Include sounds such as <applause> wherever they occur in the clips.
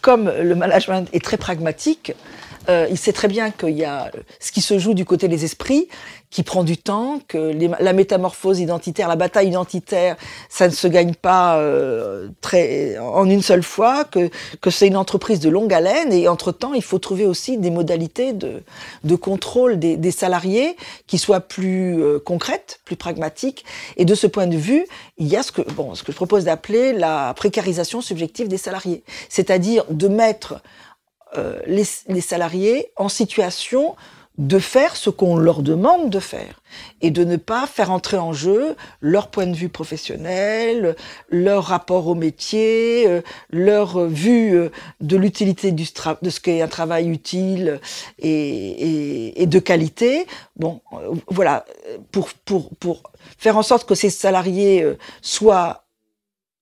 Comme le management est très pragmatique, euh, il sait très bien qu'il y a ce qui se joue du côté des esprits, qui prend du temps, que la métamorphose identitaire, la bataille identitaire, ça ne se gagne pas euh, très, en une seule fois, que, que c'est une entreprise de longue haleine, et entre-temps, il faut trouver aussi des modalités de, de contrôle des, des salariés qui soient plus euh, concrètes, plus pragmatiques, et de ce point de vue, il y a ce que, bon, ce que je propose d'appeler la précarisation subjective des salariés, c'est-à-dire de mettre euh, les, salariés en situation de faire ce qu'on leur demande de faire et de ne pas faire entrer en jeu leur point de vue professionnel, leur rapport au métier, euh, leur vue euh, de l'utilité du de ce qu'est un travail utile et, de qualité. Bon, voilà, pour, pour, pour faire en sorte que ces salariés soient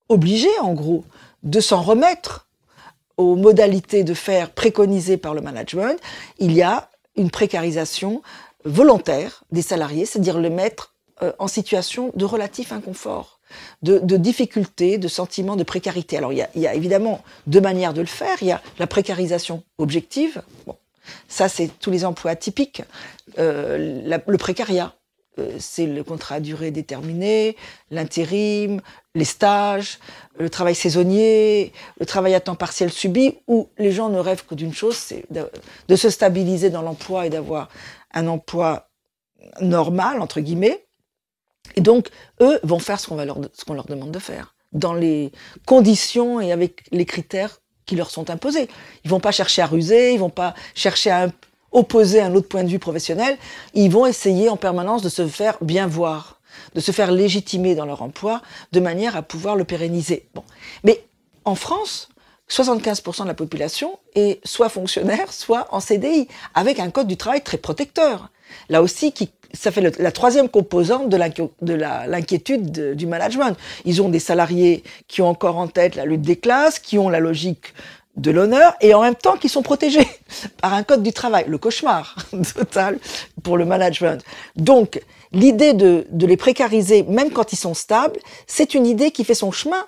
obligés, en gros, de s'en remettre aux modalités de faire préconisées par le management, il y a une précarisation volontaire des salariés, c'est-à-dire le mettre euh, en situation de relatif inconfort, de, difficulté, de sentiment de précarité. Alors il y, a, évidemment deux manières de le faire. Il y a la précarisation objective, ça c'est tous les emplois atypiques, euh, le précariat, euh, c'est le contrat à durée déterminée, l'intérim, les stages, le travail saisonnier, le travail à temps partiel subi, où les gens ne rêvent que d'une chose, c'est de se stabiliser dans l'emploi et d'avoir un emploi normal, entre guillemets. Et donc, eux vont faire ce qu'on leur, qu'on leur demande de faire, dans les conditions et avec les critères qui leur sont imposés. Ils vont pas chercher à ruser, ils vont pas chercher à opposés à un autre point de vue professionnel, ils vont essayer en permanence de se faire bien voir, de se faire légitimer dans leur emploi, de manière à pouvoir le pérenniser. Bon. Mais en France, 75% de la population est soit fonctionnaire, soit en CDI, avec un code du travail très protecteur. Là aussi, qui, ça fait la troisième composante de l'inquiétude du management. Ils ont des salariés qui ont encore en tête la lutte des classes, qui ont la logique de l'honneur et en même temps qu'ils sont protégés <laughs> par un code du travail. Le cauchemar <laughs> total pour le management. Donc, l'idée de, les précariser, même quand ils sont stables, c'est une idée qui fait son chemin.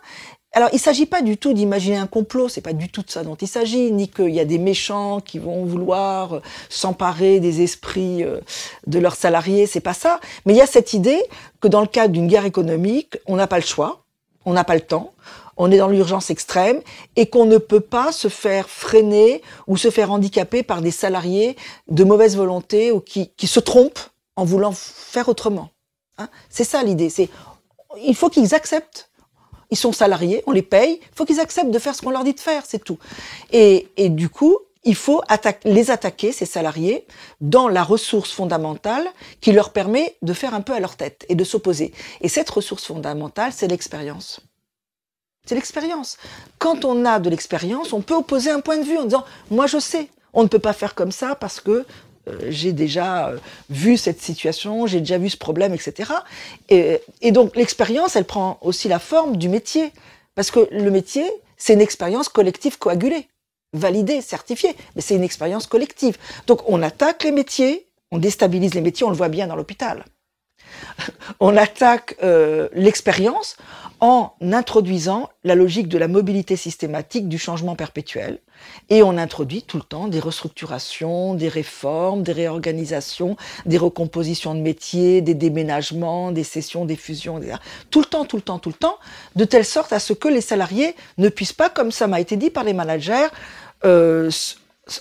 Alors, il ne s'agit pas du tout d'imaginer un complot, c'est pas du tout de ça dont il s'agit, ni qu'il y a des méchants qui vont vouloir euh, s'emparer des esprits euh, de leurs salariés, c'est pas ça. Mais il y a cette idée que dans le cadre d'une guerre économique, on n'a pas le choix, on n'a pas le temps, on est dans l'urgence extrême et qu'on ne peut pas se faire freiner ou se faire handicaper par des salariés de mauvaise volonté ou qui, se trompent en voulant faire autrement. Hein. c'est ça l'idée. C'est il faut qu'ils acceptent. Ils sont salariés, on les paye. Il faut qu'ils acceptent de faire ce qu'on leur dit de faire, c'est tout. Et, et du coup, il faut les attaquer, ces salariés, dans la ressource fondamentale qui leur permet de faire un peu à leur tête et de s'opposer. Et cette ressource fondamentale, c'est l'expérience. C'est l'expérience. Quand on a de l'expérience, on peut opposer un point de vue en disant ⁇ moi je sais, on ne peut pas faire comme ça parce que euh, j'ai déjà euh, vu cette situation, j'ai déjà vu ce problème, etc. Et, et donc l'expérience, elle prend aussi la forme du métier. Parce que le métier, c'est une expérience collective coagulée validé, certifié, mais c'est une expérience collective. Donc on attaque les métiers, on déstabilise les métiers, on le voit bien dans l'hôpital. <laughs> On attaque euh, l'expérience en introduisant la logique de la mobilité systématique, du changement perpétuel, et on introduit tout le temps des restructurations, des réformes, des réorganisations, des recompositions de métiers, des déménagements, des sessions, des fusions, etc. Tout le temps, tout le temps, tout le temps, de telle sorte à ce que les salariés ne puissent pas, comme ça m'a été dit par les managers, euh,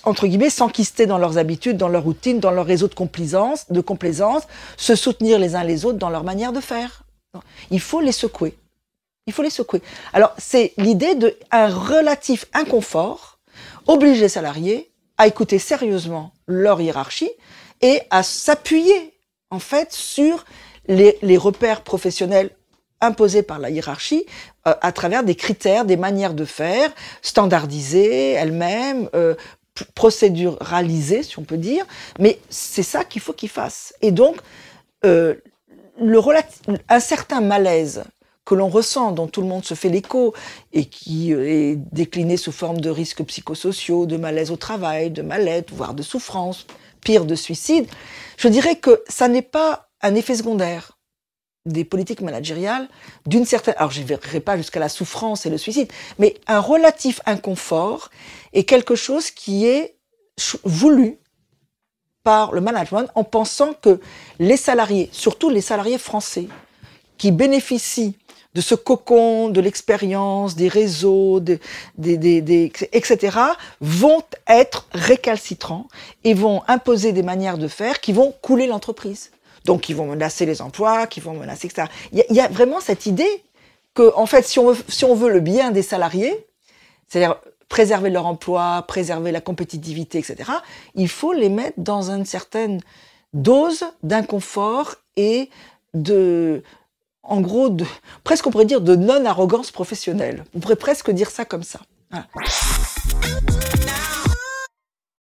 entre guillemets, s'enquister dans leurs habitudes, dans leur routine, dans leur réseau de complaisance, de complaisance, se soutenir les uns les autres dans leur manière de faire. Il faut les secouer. Il faut les secouer. Alors, c'est l'idée d'un relatif inconfort oblige les salariés à écouter sérieusement leur hiérarchie et à s'appuyer en fait sur les, repères professionnels imposés par la hiérarchie euh, à travers des critères, des manières de faire, standardisées elles-mêmes, euh, procéduralisées si on peut dire, mais c'est ça qu'il faut qu'ils fassent. Et donc, euh, un certain malaise que l'on ressent, dont tout le monde se fait l'écho, et qui euh, est décliné sous forme de risques psychosociaux, de malaise au travail, de mal-être, voire de souffrance, pire de suicide, je dirais que ça n'est pas un effet secondaire des politiques managériales d'une certaine, alors je ne verrai pas jusqu'à la souffrance et le suicide, mais un relatif inconfort est quelque chose qui est voulu par le management en pensant que les salariés, surtout les salariés français, qui bénéficient de ce cocon, de l'expérience, des réseaux, etc., vont être récalcitrants et vont imposer des manières de faire qui vont couler l'entreprise. Donc, ils vont menacer les emplois, qui vont menacer, etc. Il y, a, vraiment cette idée que, en fait, si on si on veut le bien des salariés, c'est-à-dire préserver leur emploi, préserver la compétitivité, etc., il faut les mettre dans une certaine dose d'inconfort et de, en gros, presque on pourrait dire de non-arrogance professionnelle. On pourrait presque dire ça comme ça.